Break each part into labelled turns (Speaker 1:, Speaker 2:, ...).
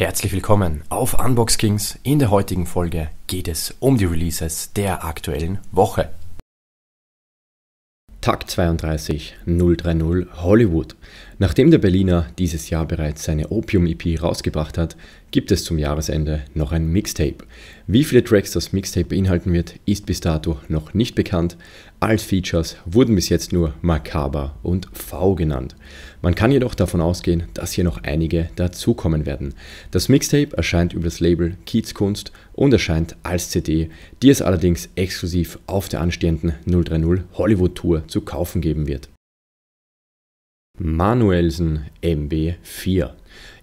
Speaker 1: Herzlich willkommen auf Unbox Kings. In der heutigen Folge geht es um die Releases der aktuellen Woche. Tag 32 030 Hollywood. Nachdem der Berliner dieses Jahr bereits seine Opium-EP rausgebracht hat, gibt es zum Jahresende noch ein Mixtape. Wie viele Tracks das Mixtape beinhalten wird, ist bis dato noch nicht bekannt. Als Features wurden bis jetzt nur Macabre und V genannt. Man kann jedoch davon ausgehen, dass hier noch einige dazukommen werden. Das Mixtape erscheint über das Label Kiezkunst und erscheint als CD, die es allerdings exklusiv auf der anstehenden 030 Hollywood Tour zu kaufen geben wird. Manuelsen MB4.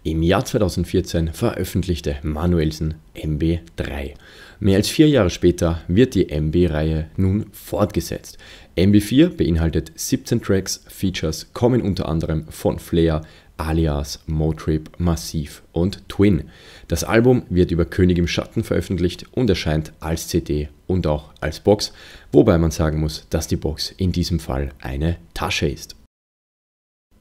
Speaker 1: Im Jahr 2014 veröffentlichte Manuelsen MB3. Mehr als vier Jahre später wird die MB-Reihe nun fortgesetzt. MB4 beinhaltet 17 Tracks, Features kommen unter anderem von Flair, alias Motrip, Massiv und Twin. Das Album wird über König im Schatten veröffentlicht und erscheint als CD und auch als Box, wobei man sagen muss, dass die Box in diesem Fall eine Tasche ist.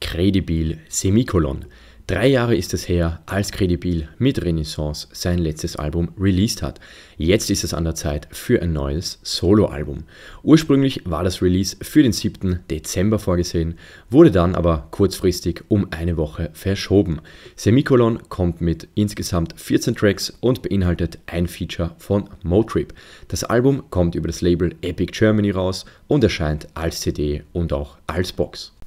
Speaker 1: Credibil Semikolon. Drei Jahre ist es her, als Credibil mit Renaissance sein letztes Album released hat. Jetzt ist es an der Zeit für ein neues Soloalbum. Ursprünglich war das Release für den 7. Dezember vorgesehen, wurde dann aber kurzfristig um eine Woche verschoben. Semikolon kommt mit insgesamt 14 Tracks und beinhaltet ein Feature von Motrip. Das Album kommt über das Label Epic Germany raus und erscheint als CD und auch als Box.